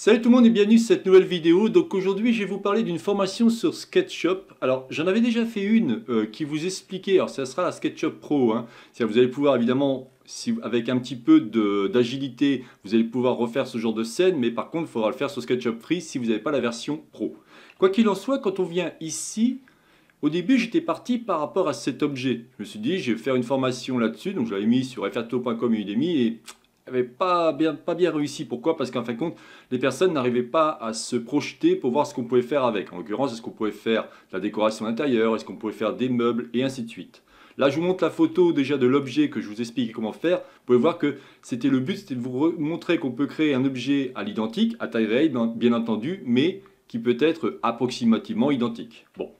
Salut tout le monde et bienvenue sur cette nouvelle vidéo. Donc aujourd'hui je vais vous parler d'une formation sur SketchUp. Alors j'en avais déjà fait une euh, qui vous expliquait, alors ça sera la SketchUp Pro. Hein. vous allez pouvoir évidemment, avec un petit peu d'agilité, vous allez pouvoir refaire ce genre de scène. Mais par contre il faudra le faire sur SketchUp Free si vous n'avez pas la version Pro. Quoi qu'il en soit, quand on vient ici, au début, j'étais parti par rapport à cet objet. Je me suis dit, je vais faire une formation là-dessus. Donc, je l'avais mis sur referto.com et Udemy. Et avait pas bien, réussi. Pourquoi Parce qu'en fin de compte, les personnes n'arrivaient pas à se projeter pour voir ce qu'on pouvait faire avec. En l'occurrence, est-ce qu'on pouvait faire la décoration intérieure, est-ce qu'on pouvait faire des meubles, et ainsi de suite. Là, je vous montre la photo déjà de l'objet que je vous explique comment faire. Vous pouvez voir que c'était le but, c'était de vous montrer qu'on peut créer un objet à l'identique, à taille réelle, bien entendu, mais qui peut être approximativement identique. Bon.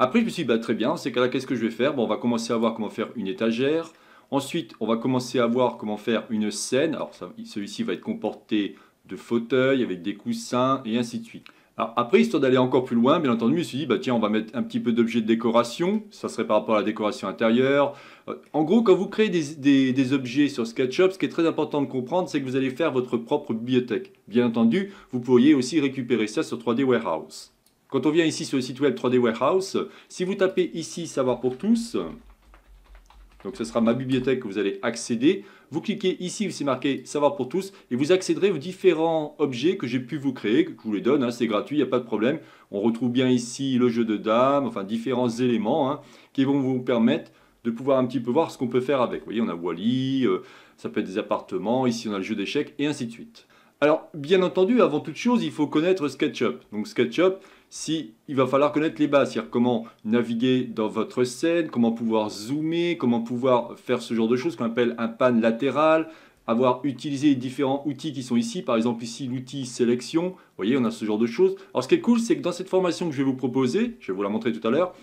Après, je me suis dit, bah, très bien, c'est qu'est-ce que je vais faire bon, On va commencer à voir comment faire une étagère, Ensuite, on va commencer à voir comment faire une scène. Alors, celui-ci va être comporté de fauteuils avec des coussins et ainsi de suite. Alors, après, histoire d'aller encore plus loin, bien entendu, je me suis dit, bah, tiens, on va mettre un petit peu d'objets de décoration. Ça serait par rapport à la décoration intérieure. Euh, en gros, quand vous créez des, des objets sur SketchUp, ce qui est très important de comprendre, c'est que vous allez faire votre propre bibliothèque. Bien entendu, vous pourriez aussi récupérer ça sur 3D Warehouse. Quand on vient ici sur le site web 3D Warehouse, si vous tapez ici Savoir pour tous, donc ce sera ma bibliothèque que vous allez accéder. Vous cliquez ici, c'est marqué Savoir pour tous, et vous accéderez aux différents objets que j'ai pu vous créer, que je vous les donne, hein. c'est gratuit, il n'y a pas de problème. On retrouve bien ici le jeu de dames, enfin différents éléments hein, qui vont vous permettre de pouvoir un petit peu voir ce qu'on peut faire avec. Vous voyez, on a Wally, euh, ça peut être des appartements, ici on a le jeu d'échecs, et ainsi de suite. Alors, bien entendu, avant toute chose, il faut connaître SketchUp. Donc SketchUp, si il va falloir connaître les bases, c'est-à-dire comment naviguer dans votre scène, comment pouvoir zoomer, comment pouvoir faire ce genre de choses qu'on appelle un pan latéral, avoir utilisé différents outils qui sont ici, par exemple ici l'outil sélection, vous voyez on a ce genre de choses. Alors ce qui est cool c'est que dans cette formation que je vais vous proposer, je vais vous la montrer tout à l'heure,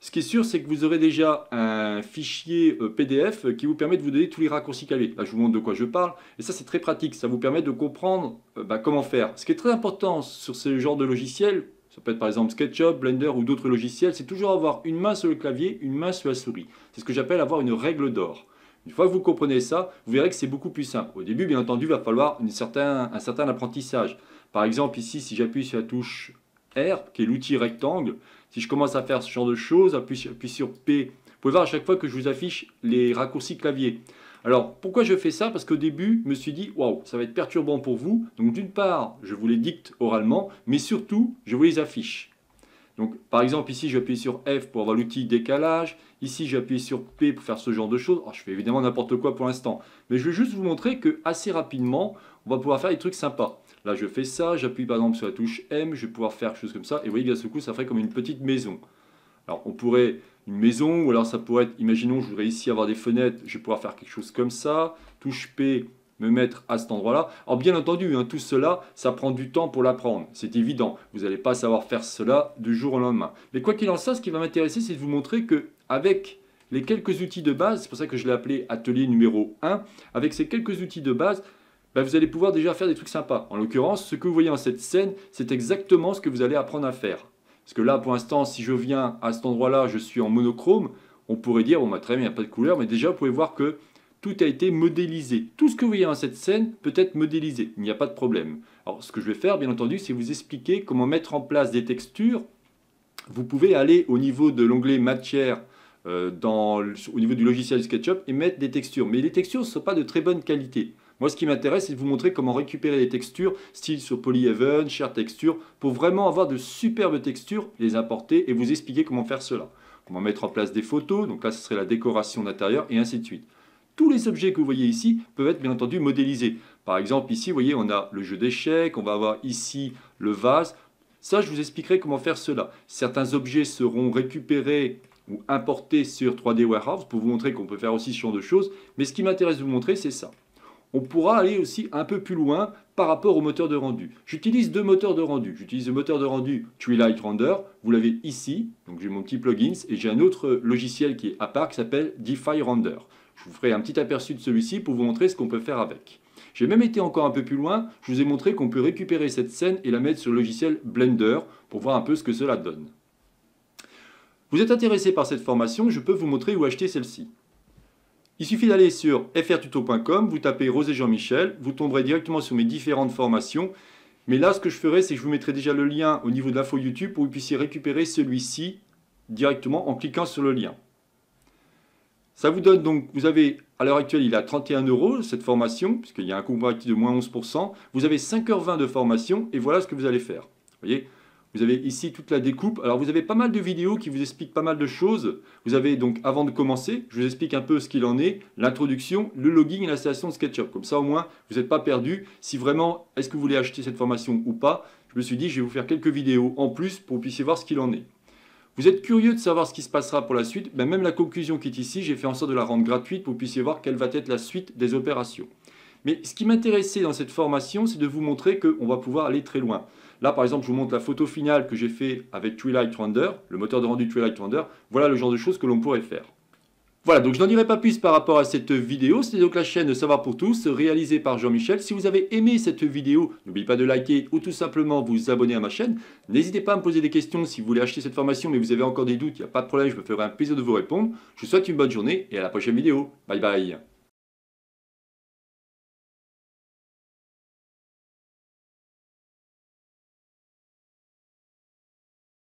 ce qui est sûr, c'est que vous aurez déjà un fichier euh, PDF euh, qui vous permet de vous donner tous les raccourcis calés. Là, je vous montre de quoi je parle. Et ça, c'est très pratique. Ça vous permet de comprendre euh, bah, comment faire. Ce qui est très important sur ce genre de logiciel, ça peut être par exemple SketchUp, Blender ou d'autres logiciels. C'est toujours avoir une main sur le clavier, une main sur la souris. C'est ce que j'appelle avoir une règle d'or. Une fois que vous comprenez ça, vous verrez que c'est beaucoup plus simple. Au début, bien entendu, il va falloir un certain apprentissage. Par exemple, ici, si j'appuie sur la touche R, qui est l'outil rectangle, si je commence à faire ce genre de choses, appuie sur P, vous pouvez voir à chaque fois que je vous affiche les raccourcis clavier. Alors pourquoi je fais ça Parce qu'au début, je me suis dit, waouh, ça va être perturbant pour vous. Donc d'une part, je vous les dicte oralement, mais surtout, je vous les affiche. Donc par exemple, ici, j'appuie sur F pour avoir l'outil décalage. Ici, j'appuie sur P pour faire ce genre de choses. Alors, je fais évidemment n'importe quoi pour l'instant. Mais je veux juste vous montrer que assez rapidement, on va pouvoir faire des trucs sympas. Là, je fais ça, j'appuie par exemple sur la touche M, je vais pouvoir faire quelque chose comme ça. Et vous voyez, d'un ce coup, ça ferait comme une petite maison. Alors, on pourrait une maison, ou alors ça pourrait être, imaginons, je voudrais ici avoir des fenêtres, je vais pouvoir faire quelque chose comme ça, touche P, me mettre à cet endroit-là. Alors bien entendu, hein, tout cela, ça prend du temps pour l'apprendre, c'est évident. Vous n'allez pas savoir faire cela du jour au lendemain. Mais quoi qu'il en soit, ce qui va m'intéresser, c'est de vous montrer que avec les quelques outils de base, c'est pour ça que je l'ai appelé atelier numéro 1, avec ces quelques outils de base, bah, vous allez pouvoir déjà faire des trucs sympas. En l'occurrence, ce que vous voyez en cette scène, c'est exactement ce que vous allez apprendre à faire. Parce que là, pour l'instant, si je viens à cet endroit-là, je suis en monochrome, on pourrait dire, on m'a bah, très bien, il n'y a pas de couleur, mais déjà, vous pouvez voir que tout a été modélisé. Tout ce que vous voyez dans cette scène peut être modélisé, il n'y a pas de problème. Alors, ce que je vais faire, bien entendu, c'est vous expliquer comment mettre en place des textures. Vous pouvez aller au niveau de l'onglet matière, euh, au niveau du logiciel SketchUp, et mettre des textures. Mais les textures ne sont pas de très bonne qualité. Moi, ce qui m'intéresse, c'est de vous montrer comment récupérer les textures, style sur PolyEven, Share Texture, pour vraiment avoir de superbes textures, les importer et vous expliquer comment faire cela. Comment mettre en place des photos, donc là, ce serait la décoration d'intérieur, et ainsi de suite. Tous les objets que vous voyez ici peuvent être bien entendu modélisés. Par exemple, ici, vous voyez, on a le jeu d'échecs, on va avoir ici le vase. Ça, je vous expliquerai comment faire cela. Certains objets seront récupérés ou importés sur 3D Warehouse pour vous montrer qu'on peut faire aussi ce genre de choses. Mais ce qui m'intéresse de vous montrer, c'est ça on pourra aller aussi un peu plus loin par rapport au moteur de rendu. J'utilise deux moteurs de rendu. J'utilise le moteur de rendu Twilight Render. Vous l'avez ici. Donc j'ai mon petit plugins et j'ai un autre logiciel qui est à part qui s'appelle DeFi Render. Je vous ferai un petit aperçu de celui-ci pour vous montrer ce qu'on peut faire avec. J'ai même été encore un peu plus loin. Je vous ai montré qu'on peut récupérer cette scène et la mettre sur le logiciel Blender pour voir un peu ce que cela donne. Vous êtes intéressé par cette formation, je peux vous montrer où acheter celle-ci. Il suffit d'aller sur frtuto.com, vous tapez Rosé Jean-Michel, vous tomberez directement sur mes différentes formations. Mais là, ce que je ferai, c'est que je vous mettrai déjà le lien au niveau de l'info YouTube pour que vous puissiez récupérer celui-ci directement en cliquant sur le lien. Ça vous donne donc, vous avez, à l'heure actuelle, il est à 31 euros cette formation, puisqu'il y a un coût de moins 11%. Vous avez 5h20 de formation et voilà ce que vous allez faire. Vous voyez, vous avez ici toute la découpe. Alors vous avez pas mal de vidéos qui vous expliquent pas mal de choses. Vous avez donc avant de commencer, je vous explique un peu ce qu'il en est, l'introduction, le logging et l'installation de SketchUp. Comme ça au moins, vous n'êtes pas perdu. Si vraiment, est-ce que vous voulez acheter cette formation ou pas, je me suis dit, je vais vous faire quelques vidéos en plus pour que vous puissiez voir ce qu'il en est. Vous êtes curieux de savoir ce qui se passera pour la suite, ben même la conclusion qui est ici, j'ai fait en sorte de la rendre gratuite pour que vous puissiez voir quelle va être la suite des opérations. Mais ce qui m'intéressait dans cette formation, c'est de vous montrer qu'on va pouvoir aller très loin. Là, par exemple, je vous montre la photo finale que j'ai fait avec Twilight Render, le moteur de rendu Twilight Render. Voilà le genre de choses que l'on pourrait faire. Voilà, donc je n'en dirai pas plus par rapport à cette vidéo. C'était donc la chaîne Savoir pour tous, réalisée par Jean-Michel. Si vous avez aimé cette vidéo, n'oubliez pas de liker ou tout simplement vous abonner à ma chaîne. N'hésitez pas à me poser des questions si vous voulez acheter cette formation, mais vous avez encore des doutes, il n'y a pas de problème, je me ferai un plaisir de vous répondre. Je vous souhaite une bonne journée et à la prochaine vidéo. Bye bye